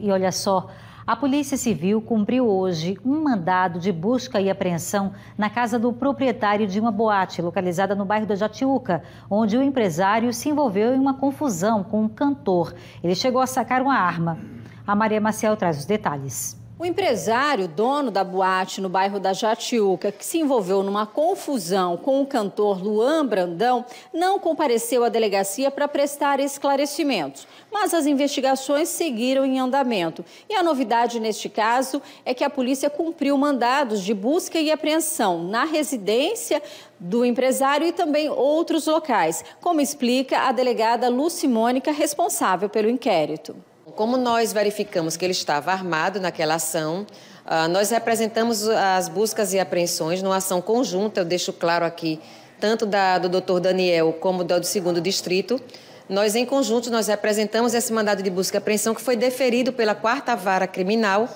E olha só, a Polícia Civil cumpriu hoje um mandado de busca e apreensão na casa do proprietário de uma boate localizada no bairro da Jatiuca, onde o empresário se envolveu em uma confusão com um cantor. Ele chegou a sacar uma arma. A Maria Maciel traz os detalhes. O empresário, dono da boate no bairro da Jatiuca, que se envolveu numa confusão com o cantor Luan Brandão, não compareceu à delegacia para prestar esclarecimentos. Mas as investigações seguiram em andamento. E a novidade neste caso é que a polícia cumpriu mandados de busca e apreensão na residência do empresário e também outros locais, como explica a delegada Lucimônica, responsável pelo inquérito como nós verificamos que ele estava armado naquela ação, ah, nós representamos as buscas e apreensões numa ação conjunta, eu deixo claro aqui, tanto da, do doutor Daniel como do, do segundo distrito. Nós, em conjunto, nós representamos esse mandado de busca e apreensão que foi deferido pela quarta vara criminal.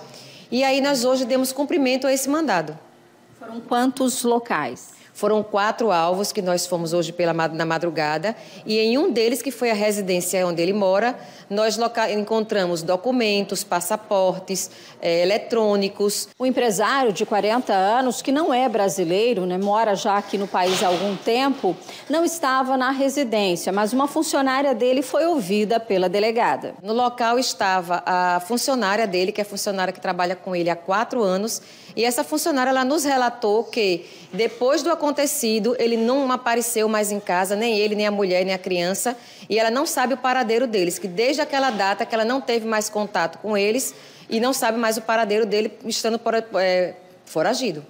E aí nós hoje demos cumprimento a esse mandado. Foram quantos locais? Foram quatro alvos que nós fomos hoje pela, na madrugada e em um deles, que foi a residência onde ele mora, nós encontramos documentos, passaportes, é, eletrônicos. O empresário de 40 anos, que não é brasileiro, né, mora já aqui no país há algum tempo, não estava na residência, mas uma funcionária dele foi ouvida pela delegada. No local estava a funcionária dele, que é a funcionária que trabalha com ele há quatro anos, e essa funcionária ela nos relatou que depois do acontecido, ele não apareceu mais em casa, nem ele, nem a mulher, nem a criança, e ela não sabe o paradeiro deles, que desde aquela data que ela não teve mais contato com eles e não sabe mais o paradeiro dele estando por, é, foragido.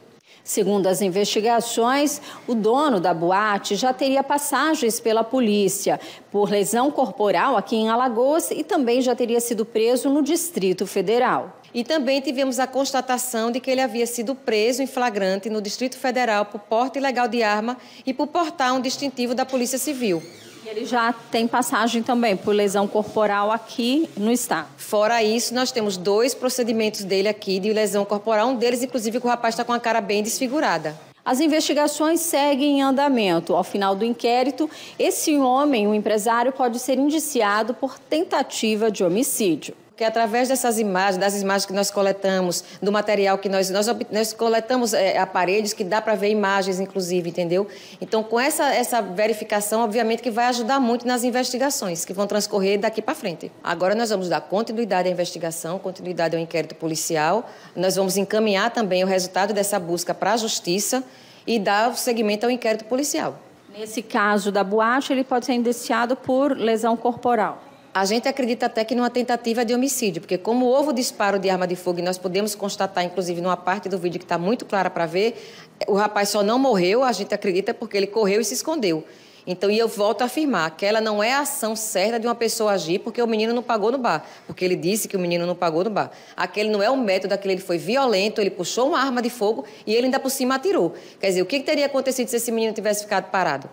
Segundo as investigações, o dono da boate já teria passagens pela polícia por lesão corporal aqui em Alagoas e também já teria sido preso no Distrito Federal. E também tivemos a constatação de que ele havia sido preso em flagrante no Distrito Federal por porte ilegal de arma e por portar um distintivo da Polícia Civil ele já tem passagem também por lesão corporal aqui no estado. Fora isso, nós temos dois procedimentos dele aqui de lesão corporal. Um deles, inclusive, que o rapaz está com a cara bem desfigurada. As investigações seguem em andamento. Ao final do inquérito, esse homem, o um empresário, pode ser indiciado por tentativa de homicídio. Porque através dessas imagens, das imagens que nós coletamos, do material que nós nós, nós coletamos é, aparelhos que dá para ver imagens, inclusive, entendeu? Então, com essa, essa verificação, obviamente que vai ajudar muito nas investigações que vão transcorrer daqui para frente. Agora nós vamos dar continuidade à investigação, continuidade ao inquérito policial. Nós vamos encaminhar também o resultado dessa busca para a justiça e dar seguimento ao inquérito policial. Nesse caso da boate, ele pode ser indiciado por lesão corporal. A gente acredita até que numa tentativa de homicídio, porque como houve o disparo de arma de fogo e nós podemos constatar, inclusive, numa parte do vídeo que está muito clara para ver, o rapaz só não morreu, a gente acredita, porque ele correu e se escondeu. Então, e eu volto a afirmar que ela não é a ação certa de uma pessoa agir porque o menino não pagou no bar, porque ele disse que o menino não pagou no bar. Aquele não é o método, aquele ele foi violento, ele puxou uma arma de fogo e ele ainda por cima atirou. Quer dizer, o que, que teria acontecido se esse menino tivesse ficado parado?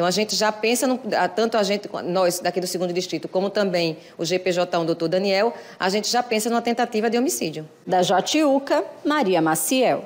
Então a gente já pensa, no, tanto a gente, nós daqui do segundo distrito, como também o GPJ1 doutor Daniel, a gente já pensa numa tentativa de homicídio. Da Jatiuca, Maria Maciel.